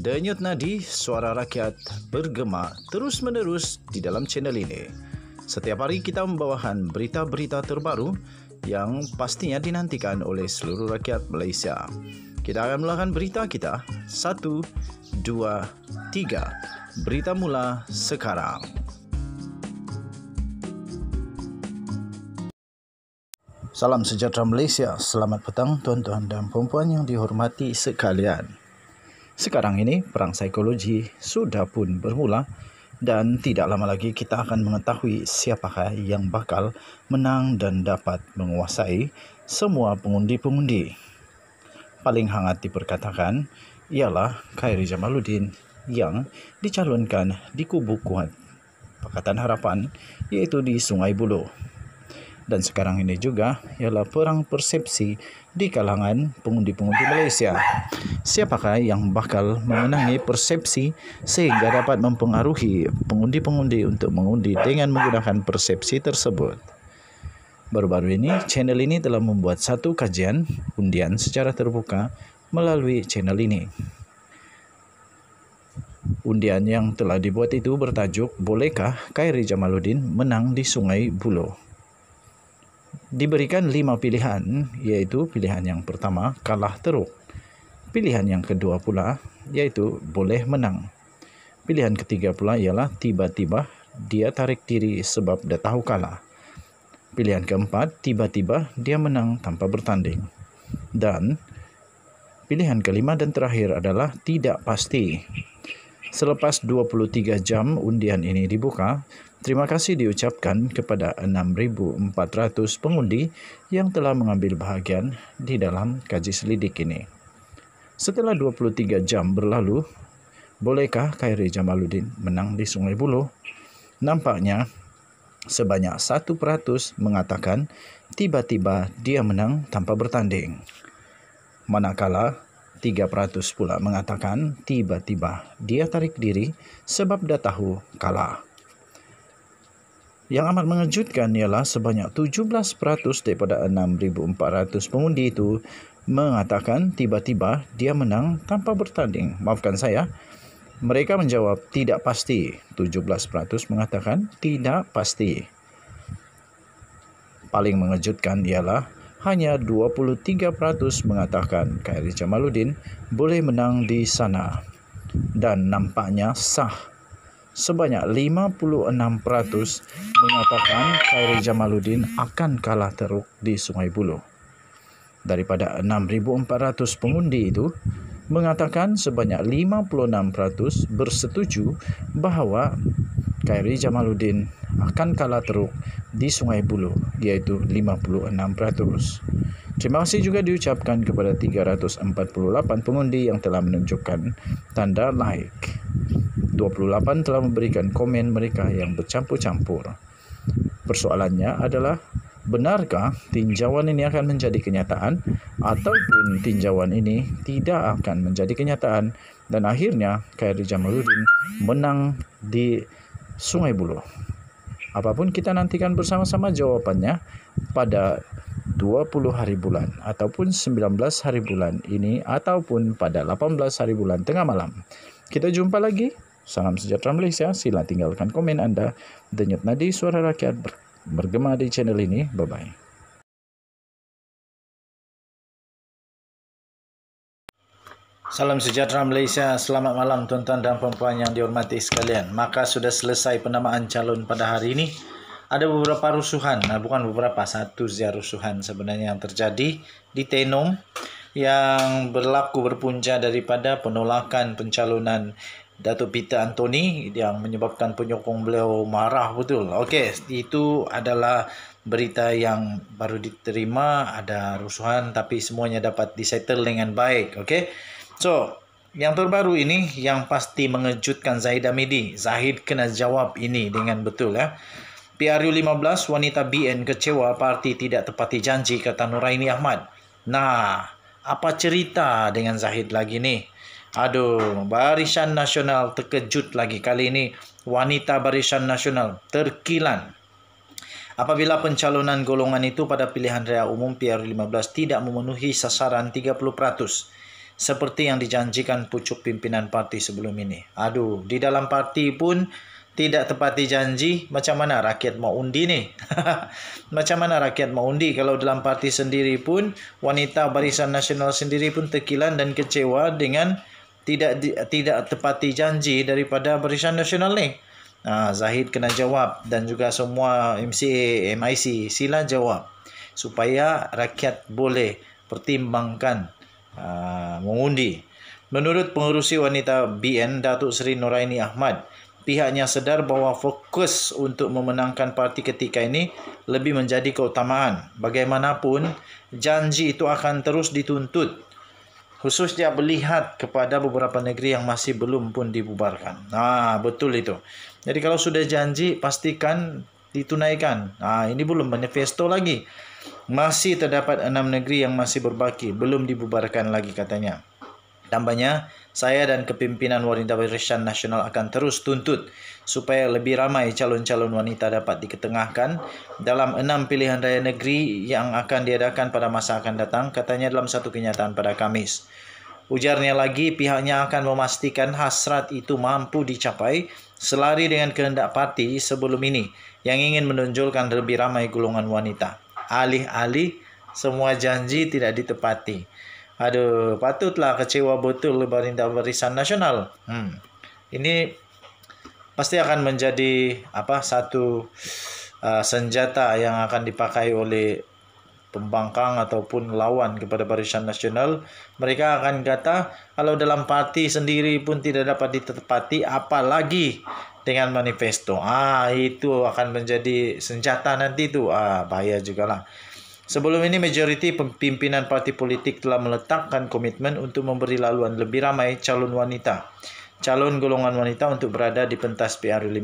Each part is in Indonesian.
Denyut nadi suara rakyat bergema terus-menerus di dalam channel ini. Setiap hari kita membawakan berita-berita terbaru yang pastinya dinantikan oleh seluruh rakyat Malaysia. Kita akan melakukan berita kita. Satu, dua, tiga. Berita mula sekarang. Salam sejahtera Malaysia. Selamat petang tuan-tuan dan puan-puan yang dihormati sekalian. Sekarang ini perang psikologi sudah pun bermula dan tidak lama lagi kita akan mengetahui siapakah yang bakal menang dan dapat menguasai semua pengundi-pengundi. Paling hangat diperkatakan ialah Khairi Jamaluddin yang dicalonkan di kubu kuat Pakatan Harapan iaitu di Sungai Buloh. dan sekarang ini juga ialah perang persepsi di kalangan pengundi-pengundi Malaysia. Siapakah yang bakal memenangi persepsi sehingga dapat mempengaruhi pengundi-pengundi untuk mengundi dengan menggunakan persepsi tersebut? Baru-baru ini, channel ini telah membuat satu kajian undian secara terbuka melalui channel ini. Undian yang telah dibuat itu bertajuk Bolehkah Khairi Jamaluddin menang di Sungai Buloh? diberikan lima pilihan, yaitu pilihan yang pertama kalah teruk. Pilihan yang kedua pula yaitu boleh menang. Pilihan ketiga pula ialah tiba-tiba dia tarik diri sebab dia tahu kalah. Pilihan keempat, tiba-tiba dia menang tanpa bertanding. Dan pilihan kelima dan terakhir adalah tidak pasti. Selepas 23 jam undian ini dibuka, terima kasih diucapkan kepada 6.400 pengundi yang telah mengambil bahagian di dalam kaji selidik ini. Setelah 23 jam berlalu, bolehkah Khairi Jamaluddin menang di Sungai Buloh? Nampaknya sebanyak 1% mengatakan tiba-tiba dia menang tanpa bertanding. Manakala 300 pula mengatakan tiba-tiba dia tarik diri sebab dia tahu kalah. Yang amat mengejutkan ialah sebanyak 17% daripada 6.400 pengundi itu mengatakan tiba-tiba dia menang tanpa bertanding. Maafkan saya. Mereka menjawab tidak pasti. 17% mengatakan tidak pasti. Paling mengejutkan ialah hanya 23% mengatakan KL Jamaluddin boleh menang di sana dan nampaknya sah. Sebanyak 56% mengatakan Khairi Jamaluddin akan kalah teruk di Sungai Buloh. Daripada 6,400 pengundi itu, mengatakan sebanyak 56% bersetuju bahwa KRI Jamaluddin akan kalah teruk di Sungai Buloh, yaitu 56%. Terima kasih juga diucapkan kepada 348 pengundi yang telah menunjukkan tanda like. 28 telah memberikan komen mereka yang bercampur-campur. Persoalannya adalah Benarkah tinjauan ini akan menjadi kenyataan ataupun tinjauan ini tidak akan menjadi kenyataan dan akhirnya Khairi Jamaluddin menang di Sungai Buloh. Apapun kita nantikan bersama-sama jawabannya pada 20 hari bulan ataupun 19 hari bulan ini ataupun pada 18 hari bulan tengah malam. Kita jumpa lagi. Salam sejahtera Malaysia. Sila tinggalkan komen Anda. Denyut nadi suara rakyat bergema di channel ini. Bye-bye. Salam sejahtera Malaysia. Selamat malam tuan-tuan dan puan-puan yang dihormati sekalian. Maka sudah selesai penamaan calon pada hari ini. Ada beberapa rusuhan, nah, bukan beberapa, satu saja rusuhan sebenarnya yang terjadi di Tenom yang berlaku berpunca daripada penolakan pencalonan Dato Peter Anthony yang menyebabkan penyokong beliau marah betul. Okey, itu adalah berita yang baru diterima ada rusuhan tapi semuanya dapat disettle dengan baik. Okey. So, yang terbaru ini yang pasti mengejutkan Zahid Amidi. Zahid kena jawab ini dengan betul ya. PRU 15 wanita BN kecewa parti tidak tepati janji kata Nuraini Ahmad. Nah, apa cerita dengan Zahid lagi nih? Aduh, Barisan Nasional terkejut lagi. Kali ini wanita Barisan Nasional terkilan. Apabila pencalonan golongan itu pada pilihan raya umum PR15 tidak memenuhi sasaran 30% seperti yang dijanjikan pucuk pimpinan parti sebelum ini. Aduh, di dalam parti pun tidak tepati janji, macam mana rakyat mau undi nih? macam mana rakyat mau undi kalau dalam parti sendiri pun wanita Barisan Nasional sendiri pun terkilan dan kecewa dengan tidak tidak tepati janji daripada Barisan Nasional ni. Ah Zahid kena jawab dan juga semua MCA, MIC sila jawab supaya rakyat boleh pertimbangkan ah mengundi. Menurut pengurusi wanita BN Datuk Seri Noraini Ahmad, pihaknya sedar bahawa fokus untuk memenangkan parti ketika ini lebih menjadi keutamaan. Bagaimanapun, janji itu akan terus dituntut khususnya melihat kepada beberapa negeri yang masih belum pun dibubarkan. Nah, betul itu. Jadi kalau sudah janji pastikan ditunaikan. Nah, ini belum manifesto lagi. Masih terdapat enam negeri yang masih berbaki, belum dibubarkan lagi katanya. Tambahnya, saya dan kepimpinan Wanita Barisan Nasional akan terus tuntut supaya lebih ramai calon-calon wanita dapat diketengahkan dalam enam pilihan raya negeri yang akan diadakan pada masa akan datang, katanya dalam satu kenyataan pada Kamis. Ujarnya lagi, pihaknya akan memastikan hasrat itu mampu dicapai selari dengan kehendak parti sebelum ini yang ingin menonjolkan lebih ramai golongan wanita. Alih-alih semua janji tidak ditepati. Aduh, patutlah kecewa betul Barinda Barisan Nasional. Hmm. Ini pasti akan menjadi apa satu uh, senjata yang akan dipakai oleh pembangkang ataupun lawan kepada Barisan Nasional. Mereka akan kata kalau dalam parti sendiri pun tidak dapat ditepati apalagi dengan manifesto. Ah, itu akan menjadi senjata nanti itu. Ah, bahaya juga lah. Sebelum ini, majoriti pimpinan parti politik telah meletakkan komitmen untuk memberi laluan lebih ramai calon wanita, calon golongan wanita untuk berada di pentas PR15.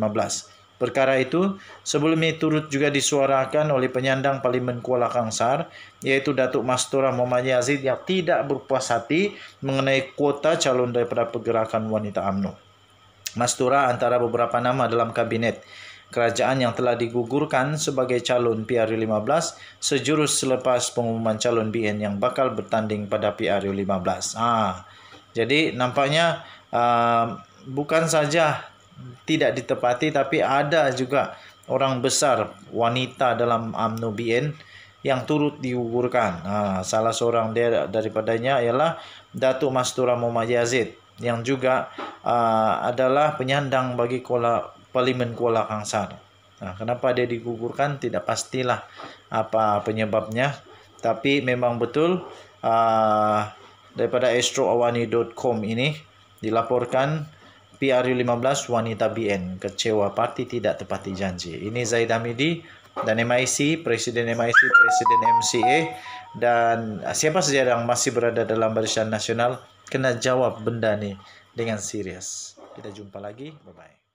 Perkara itu sebelumnya turut juga disuarakan oleh penyandang Parlimen Kuala Kangsar, yaitu Datuk Mastura Muhammad Yazid yang tidak berpuas hati mengenai kuota calon daripada pergerakan wanita UMNO. Mastura antara beberapa nama dalam kabinet kerajaan yang telah digugurkan sebagai calon PRU 15 sejurus selepas pengumuman calon BN yang bakal bertanding pada PRU 15. Ah, jadi nampaknya uh, bukan saja tidak ditepati tapi ada juga orang besar wanita dalam UMNO BN yang turut diugurkan. salah seorang daripadanya ialah Datuk Mastura Muhammad Yazid yang juga uh, adalah penyandang bagi kola paliman kuala kangsar. Nah, kenapa dia digugurkan tidak pastilah apa penyebabnya, tapi memang betul uh, daripada astroawani.com ini dilaporkan PRU15 wanita BN kecewa parti tidak tepati janji. Ini Zaid Hamidi dan MIC, Presiden MIC, Presiden MCA dan siapa saja yang masih berada dalam barisan nasional kena jawab benda ni dengan serius. Kita jumpa lagi. Bye bye.